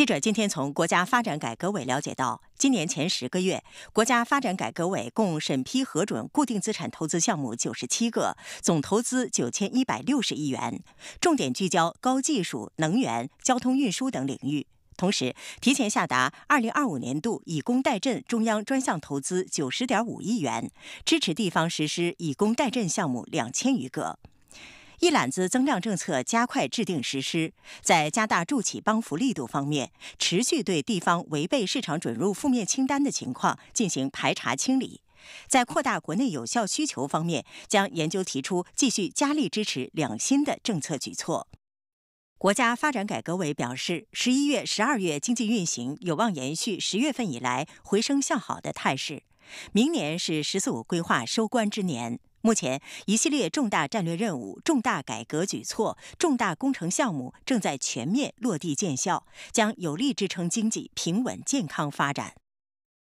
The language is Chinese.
记者今天从国家发展改革委了解到，今年前十个月，国家发展改革委共审批核准固定资产投资项目九十七个，总投资九千一百六十亿元，重点聚焦高技术、能源、交通运输等领域。同时，提前下达二零二五年度以工代赈中央专项投资九十点五亿元，支持地方实施以工代赈项目两千余个。一揽子增量政策加快制定实施，在加大助企帮扶力度方面，持续对地方违背市场准入负面清单的情况进行排查清理；在扩大国内有效需求方面，将研究提出继续加力支持两新的政策举措。国家发展改革委表示，十一月、十二月经济运行有望延续十月份以来回升向好的态势。明年是“十四五”规划收官之年。目前，一系列重大战略任务、重大改革举措、重大工程项目正在全面落地见效，将有力支撑经济平稳健康发展。